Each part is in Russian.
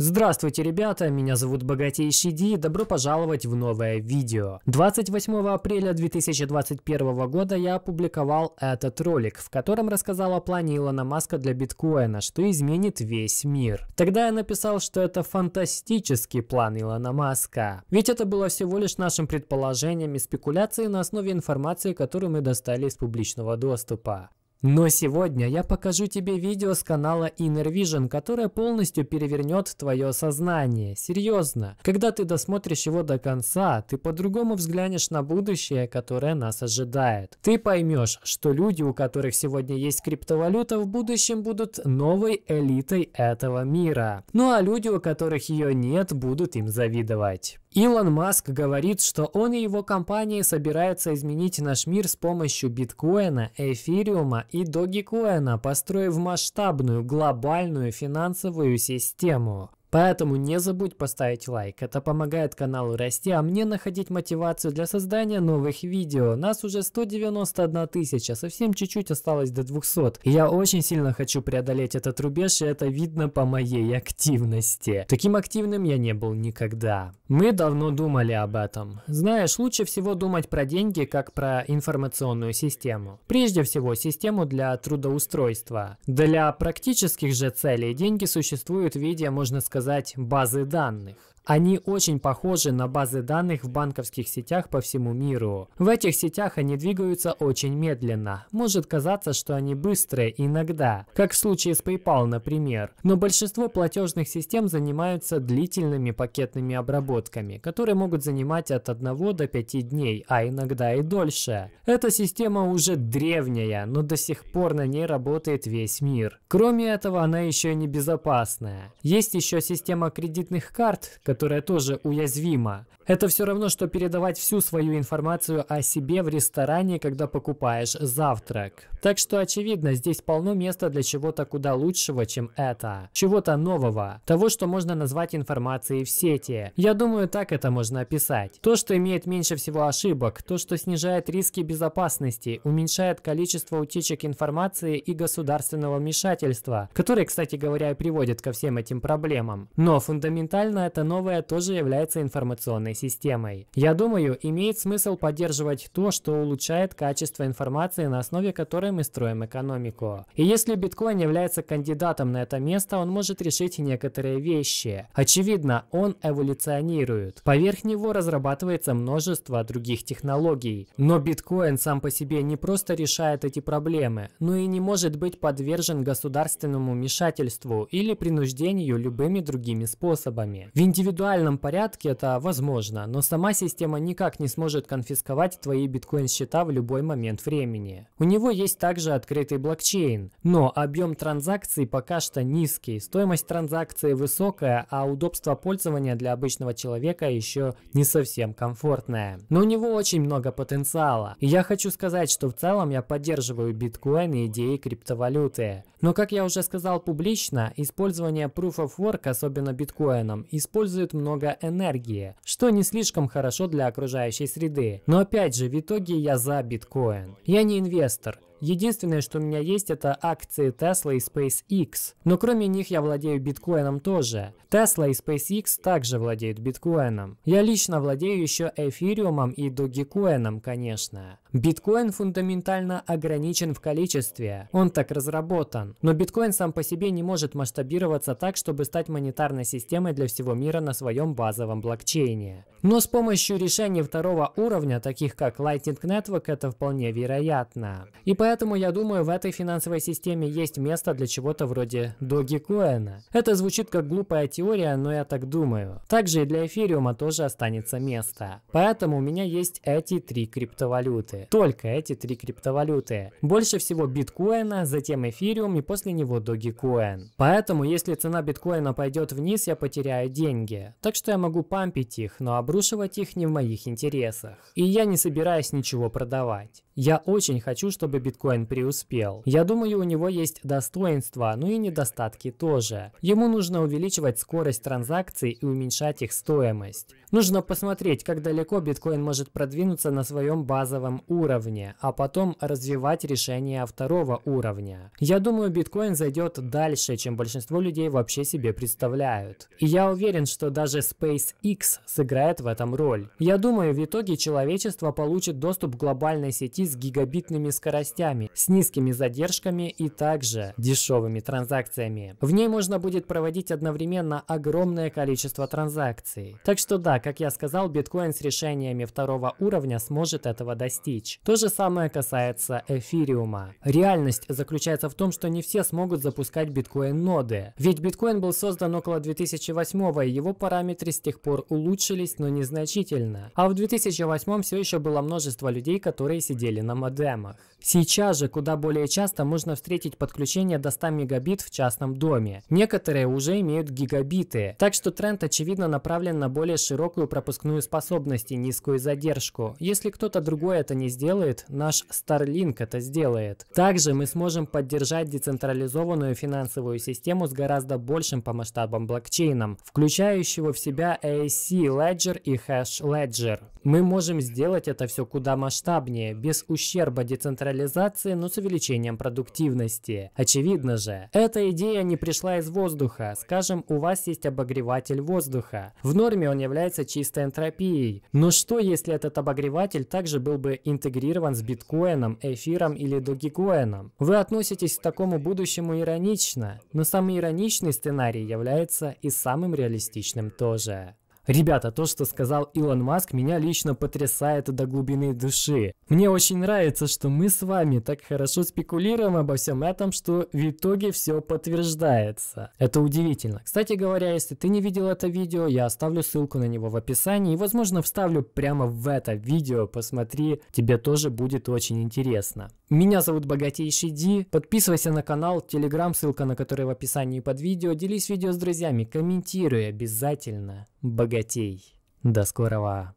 Здравствуйте, ребята, меня зовут Богатейший Ди, добро пожаловать в новое видео. 28 апреля 2021 года я опубликовал этот ролик, в котором рассказал о плане Илона Маска для биткоина, что изменит весь мир. Тогда я написал, что это фантастический план Илона Маска, ведь это было всего лишь нашим предположением и спекуляцией на основе информации, которую мы достали из публичного доступа. Но сегодня я покажу тебе видео с канала Inner Vision, которое полностью перевернет твое сознание. Серьезно. Когда ты досмотришь его до конца, ты по-другому взглянешь на будущее, которое нас ожидает. Ты поймешь, что люди, у которых сегодня есть криптовалюта, в будущем будут новой элитой этого мира. Ну а люди, у которых ее нет, будут им завидовать. Илон Маск говорит, что он и его компания собираются изменить наш мир с помощью биткоина, эфириума и догикоина, построив масштабную глобальную финансовую систему. Поэтому не забудь поставить лайк, это помогает каналу расти, а мне находить мотивацию для создания новых видео. Нас уже 191 тысяча, совсем чуть-чуть осталось до 200. я очень сильно хочу преодолеть этот рубеж, и это видно по моей активности. Таким активным я не был никогда. Мы давно думали об этом. Знаешь, лучше всего думать про деньги, как про информационную систему. Прежде всего, систему для трудоустройства. Для практических же целей деньги существуют в виде, можно сказать, сказать, базы данных. Они очень похожи на базы данных в банковских сетях по всему миру. В этих сетях они двигаются очень медленно. Может казаться, что они быстрые иногда, как в случае с PayPal, например. Но большинство платежных систем занимаются длительными пакетными обработками, которые могут занимать от 1 до 5 дней, а иногда и дольше. Эта система уже древняя, но до сих пор на ней работает весь мир. Кроме этого, она еще и небезопасная. Есть еще система кредитных карт, которая которая тоже уязвима. Это все равно, что передавать всю свою информацию о себе в ресторане, когда покупаешь завтрак. Так что очевидно, здесь полно места для чего-то куда лучшего, чем это. Чего-то нового. Того, что можно назвать информацией в сети. Я думаю, так это можно описать. То, что имеет меньше всего ошибок, то, что снижает риски безопасности, уменьшает количество утечек информации и государственного вмешательства, которые, кстати говоря, и приводит ко всем этим проблемам. Но фундаментально это новое тоже является информационной системой. Я думаю, имеет смысл поддерживать то, что улучшает качество информации, на основе которой мы строим экономику. И если биткоин является кандидатом на это место, он может решить некоторые вещи. Очевидно, он эволюционирует. Поверх него разрабатывается множество других технологий. Но биткоин сам по себе не просто решает эти проблемы, но и не может быть подвержен государственному вмешательству или принуждению любыми другими способами. В индивидуальном порядке это возможно возможно, но сама система никак не сможет конфисковать твои биткоин-счета в любой момент времени. У него есть также открытый блокчейн, но объем транзакций пока что низкий, стоимость транзакции высокая, а удобство пользования для обычного человека еще не совсем комфортное. Но у него очень много потенциала. И я хочу сказать, что в целом я поддерживаю биткоин и идеи криптовалюты. Но как я уже сказал публично, использование Proof of Work, особенно биткоином, использует много энергии, что не слишком хорошо для окружающей среды. Но опять же, в итоге я за биткоин. Я не инвестор, Единственное, что у меня есть, это акции Tesla и SpaceX. Но кроме них я владею биткоином тоже. Tesla и SpaceX также владеют биткоином. Я лично владею еще эфириумом и догикоином, конечно. Биткоин фундаментально ограничен в количестве, он так разработан. Но биткоин сам по себе не может масштабироваться так, чтобы стать монетарной системой для всего мира на своем базовом блокчейне. Но с помощью решений второго уровня, таких как Lightning Network, это вполне вероятно. И поэтому я думаю, в этой финансовой системе есть место для чего-то вроде Dogecoin. Это звучит как глупая теория, но я так думаю. Также и для эфириума тоже останется место. Поэтому у меня есть эти три криптовалюты криптовалюты. Только эти три криптовалюты. Больше всего биткоина, затем эфириум и после него Dogecoin. Поэтому, если цена биткоина пойдет вниз, я потеряю деньги. Так что я могу пампить их, но обрушивать их не в моих интересах. И я не собираюсь ничего продавать. Я очень хочу, чтобы биткоин преуспел. Я думаю, у него есть достоинства, но ну и недостатки тоже. Ему нужно увеличивать скорость транзакций и уменьшать их стоимость. Нужно посмотреть, как далеко биткоин может продвинуться на своем базовом уровне, а потом развивать решения второго уровня. Я думаю, биткоин зайдет дальше, чем большинство людей вообще себе представляют. И я уверен, что даже SpaceX сыграет в этом роль. Я думаю, в итоге человечество получит доступ к глобальной сети с гигабитными скоростями, с низкими задержками и также дешевыми транзакциями. В ней можно будет проводить одновременно огромное количество транзакций. Так что да, как я сказал, биткоин с решениями второго уровня сможет этого достичь. То же самое касается эфириума. Реальность заключается в том, что не все смогут запускать биткоин-ноды. Ведь биткоин был создан около 2008 и его параметры с тех пор улучшились, но незначительно. А в 2008 все еще было множество людей, которые сидели или на модемах. Сейчас же куда более часто можно встретить подключение до 100 мегабит в частном доме. Некоторые уже имеют гигабиты, так что тренд очевидно направлен на более широкую пропускную способность и низкую задержку. Если кто-то другой это не сделает, наш Starlink это сделает. Также мы сможем поддержать децентрализованную финансовую систему с гораздо большим по масштабам блокчейном, включающего в себя AC Ledger и Hash Ledger. Мы можем сделать это все куда масштабнее, без ущерба децентрализации, но с увеличением продуктивности. Очевидно же, эта идея не пришла из воздуха. Скажем, у вас есть обогреватель воздуха. В норме он является чистой энтропией. Но что, если этот обогреватель также был бы интегрирован с биткоином, эфиром или догикоином? Вы относитесь к такому будущему иронично, но самый ироничный сценарий является и самым реалистичным тоже. Ребята, то, что сказал Илон Маск, меня лично потрясает до глубины души. Мне очень нравится, что мы с вами так хорошо спекулируем обо всем этом, что в итоге все подтверждается. Это удивительно. Кстати говоря, если ты не видел это видео, я оставлю ссылку на него в описании и, возможно, вставлю прямо в это видео. Посмотри, тебе тоже будет очень интересно. Меня зовут Богатейший Ди. Подписывайся на канал, телеграм, ссылка на который в описании под видео. Делись видео с друзьями, комментируй обязательно. Богатей. До скорого.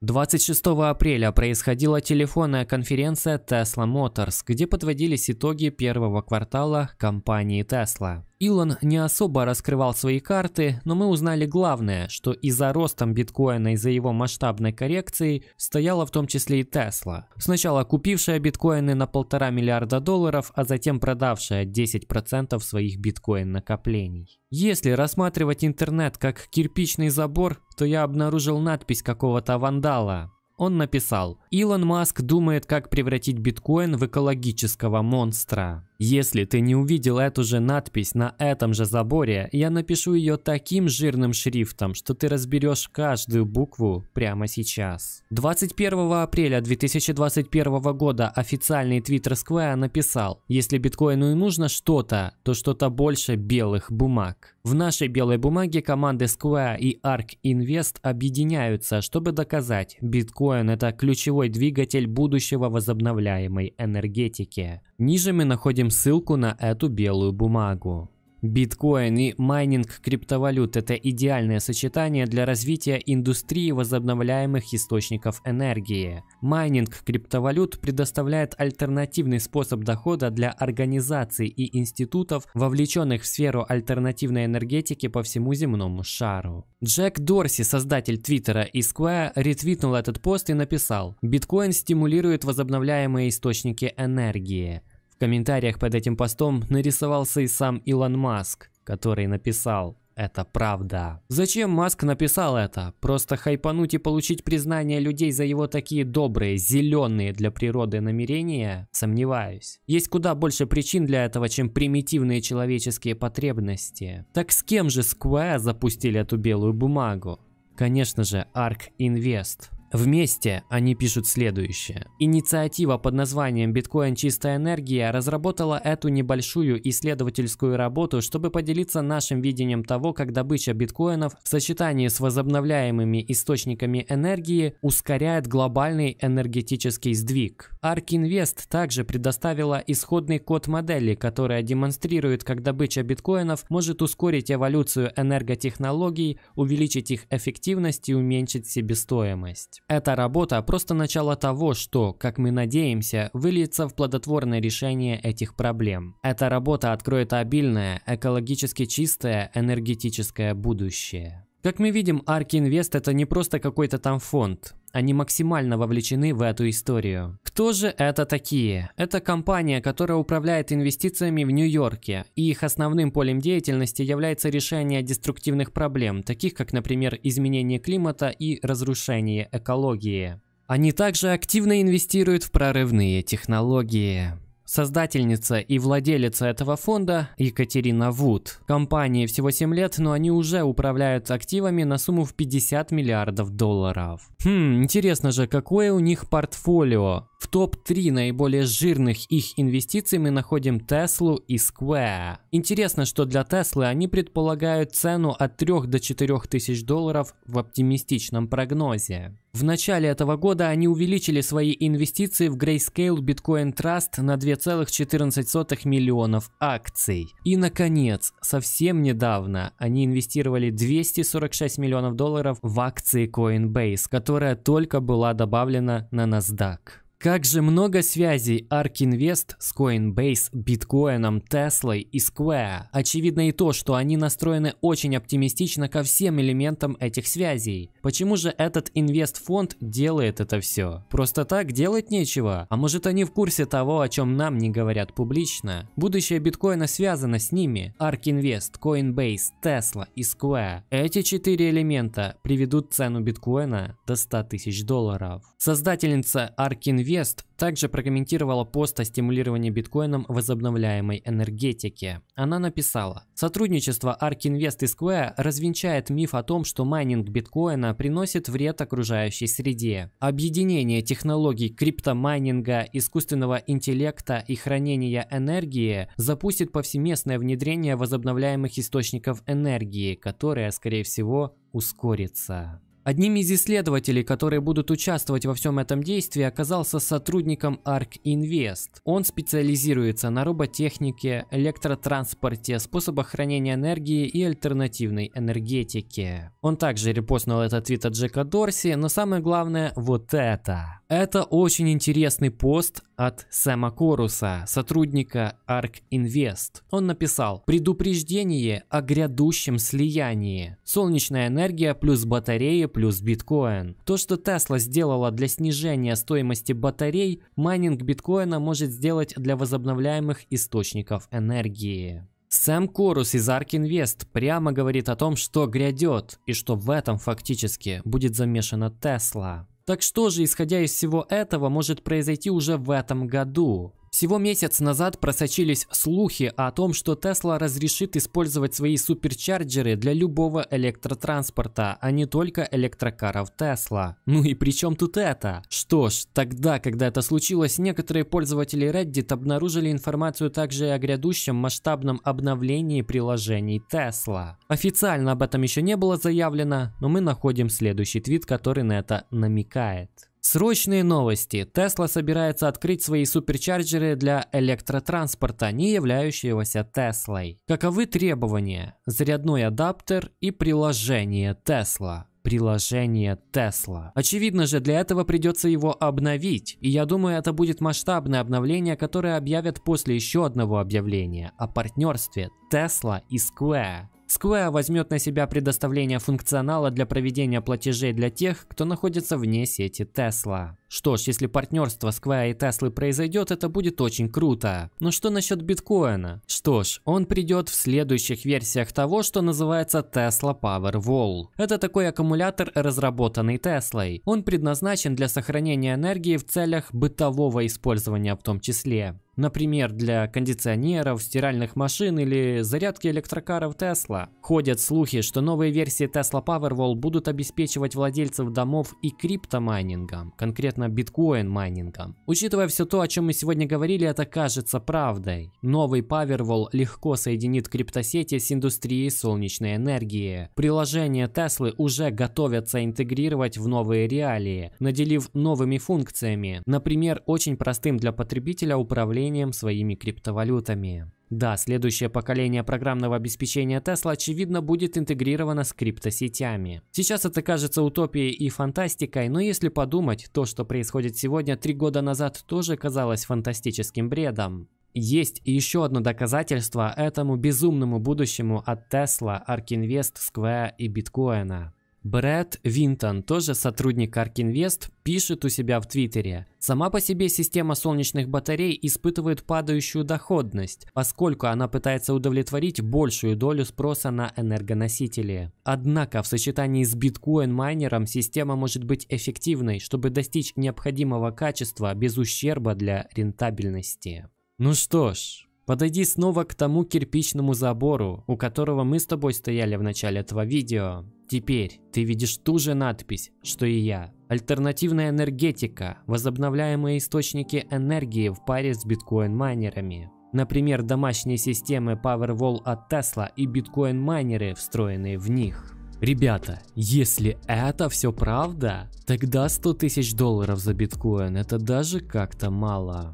Двадцать шестого апреля происходила телефонная конференция Tesla Motors, где подводились итоги первого квартала компании Tesla. Илон не особо раскрывал свои карты, но мы узнали главное, что и за ростом биткоина и за его масштабной коррекцией стояла в том числе и Тесла. Сначала купившая биткоины на полтора миллиарда долларов, а затем продавшая 10% своих биткоин-накоплений. Если рассматривать интернет как кирпичный забор, то я обнаружил надпись какого-то вандала, он написал, Илон Маск думает, как превратить биткоин в экологического монстра. Если ты не увидел эту же надпись на этом же заборе, я напишу ее таким жирным шрифтом, что ты разберешь каждую букву прямо сейчас. 21 апреля 2021 года официальный твиттер Square написал, если биткоину и нужно что-то, то что-то больше белых бумаг. В нашей белой бумаге команды Square и ARK Invest объединяются, чтобы доказать, биткоин это ключевой двигатель будущего возобновляемой энергетики. Ниже мы находим Оставим ссылку на эту белую бумагу. Биткоин и майнинг криптовалют – это идеальное сочетание для развития индустрии возобновляемых источников энергии. Майнинг криптовалют предоставляет альтернативный способ дохода для организаций и институтов, вовлеченных в сферу альтернативной энергетики по всему земному шару. Джек Дорси, создатель Твиттера и Square, ретвитнул этот пост и написал «Биткоин стимулирует возобновляемые источники энергии». В комментариях под этим постом нарисовался и сам Илон Маск, который написал это правда. Зачем Маск написал это? Просто хайпануть и получить признание людей за его такие добрые, зеленые для природы намерения? Сомневаюсь. Есть куда больше причин для этого, чем примитивные человеческие потребности. Так с кем же Square запустили эту белую бумагу? Конечно же, Ark Invest. Вместе они пишут следующее. Инициатива под названием «Биткоин. Чистая энергия» разработала эту небольшую исследовательскую работу, чтобы поделиться нашим видением того, как добыча биткоинов в сочетании с возобновляемыми источниками энергии ускоряет глобальный энергетический сдвиг. ARK Invest также предоставила исходный код модели, которая демонстрирует, как добыча биткоинов может ускорить эволюцию энерготехнологий, увеличить их эффективность и уменьшить себестоимость. Эта работа просто начало того, что, как мы надеемся, выльется в плодотворное решение этих проблем. Эта работа откроет обильное, экологически чистое, энергетическое будущее. Как мы видим, Арк Инвест это не просто какой-то там фонд. Они максимально вовлечены в эту историю. Кто же это такие? Это компания, которая управляет инвестициями в Нью-Йорке, и их основным полем деятельности является решение деструктивных проблем, таких как, например, изменение климата и разрушение экологии. Они также активно инвестируют в прорывные технологии. Создательница и владелица этого фонда Екатерина Вуд. Компании всего 7 лет, но они уже управляют активами на сумму в 50 миллиардов долларов. Хм, интересно же, какое у них портфолио? В топ-3 наиболее жирных их инвестиций мы находим Теслу и Square. Интересно, что для Теслы они предполагают цену от 3 до 4 тысяч долларов в оптимистичном прогнозе. В начале этого года они увеличили свои инвестиции в Grayscale Bitcoin Trust на 2,14 миллионов акций. И, наконец, совсем недавно они инвестировали 246 миллионов долларов в акции Coinbase, которая только была добавлена на NASDAQ. Как же много связей ARK Invest с Coinbase, биткоином, Tesla и Square. Очевидно и то, что они настроены очень оптимистично ко всем элементам этих связей. Почему же этот инвестфонд делает это все? Просто так делать нечего? А может они в курсе того, о чем нам не говорят публично? Будущее биткоина связано с ними. ARK Invest, Coinbase, Tesla и Square. Эти четыре элемента приведут цену биткоина до 100 тысяч долларов. Создательница ARK Invest Инвест также прокомментировала пост о стимулировании биткоином возобновляемой энергетики. Она написала, «Сотрудничество ARK Invest и Square развенчает миф о том, что майнинг биткоина приносит вред окружающей среде. Объединение технологий криптомайнинга, искусственного интеллекта и хранения энергии запустит повсеместное внедрение возобновляемых источников энергии, которое, скорее всего, ускорится». Одним из исследователей, которые будут участвовать во всем этом действии, оказался сотрудником ARK Invest. Он специализируется на роботехнике, электротранспорте, способах хранения энергии и альтернативной энергетике. Он также репостнул этот твит от Джека Дорси, но самое главное вот это. Это очень интересный пост от Сэма Коруса, сотрудника Ark Invest. Он написал «Предупреждение о грядущем слиянии. Солнечная энергия плюс батареи плюс биткоин. То, что Tesla сделала для снижения стоимости батарей, майнинг биткоина может сделать для возобновляемых источников энергии». Сэм Корус из Ark Invest прямо говорит о том, что грядет и что в этом фактически будет замешана Тесла. Так что же, исходя из всего этого, может произойти уже в этом году? Всего месяц назад просочились слухи о том, что Tesla разрешит использовать свои суперчарджеры для любого электротранспорта, а не только электрокаров Tesla. Ну и при чем тут это? Что ж, тогда, когда это случилось, некоторые пользователи Reddit обнаружили информацию также и о грядущем масштабном обновлении приложений Tesla. Официально об этом еще не было заявлено, но мы находим следующий твит, который на это намекает. Срочные новости. Тесла собирается открыть свои суперчарджеры для электротранспорта, не являющегося Теслой. Каковы требования? Зарядной адаптер и приложение Тесла приложение Тесла. Очевидно же, для этого придется его обновить, и я думаю, это будет масштабное обновление, которое объявят после еще одного объявления о партнерстве Тесла и Square. Square возьмет на себя предоставление функционала для проведения платежей для тех, кто находится вне сети Tesla. Что ж, если партнерство Square и Tesla произойдет, это будет очень круто. Но что насчет биткоина? Что ж, он придет в следующих версиях того, что называется Tesla Powerwall. Это такой аккумулятор, разработанный Теслой. Он предназначен для сохранения энергии в целях бытового использования в том числе. Например, для кондиционеров, стиральных машин или зарядки электрокаров Tesla. Ходят слухи, что новые версии Tesla Powerwall будут обеспечивать владельцев домов и криптомайнингом, конкретно конкретно биткоин-майнингом. Учитывая все то, о чем мы сегодня говорили, это кажется правдой. Новый Powerwall легко соединит криптосети с индустрией солнечной энергии. Приложения Теслы уже готовятся интегрировать в новые реалии, наделив новыми функциями, например, очень простым для потребителя управлением своими криптовалютами. Да, следующее поколение программного обеспечения Tesla очевидно будет интегрировано с криптосетями. Сейчас это кажется утопией и фантастикой, но если подумать, то, что происходит сегодня три года назад, тоже казалось фантастическим бредом. Есть еще одно доказательство этому безумному будущему от Tesla, Ark Invest, Square и биткоина. Брэд Винтон, тоже сотрудник Ark Invest, пишет у себя в Твиттере. Сама по себе система солнечных батарей испытывает падающую доходность, поскольку она пытается удовлетворить большую долю спроса на энергоносители. Однако в сочетании с биткоин-майнером система может быть эффективной, чтобы достичь необходимого качества без ущерба для рентабельности. Ну что ж, подойди снова к тому кирпичному забору, у которого мы с тобой стояли в начале этого видео. Теперь ты видишь ту же надпись, что и я. Альтернативная энергетика, возобновляемые источники энергии в паре с биткоин-майнерами. Например, домашние системы Powerwall от Tesla и биткоин-майнеры, встроенные в них. Ребята, если это все правда, тогда 100 тысяч долларов за биткоин это даже как-то мало.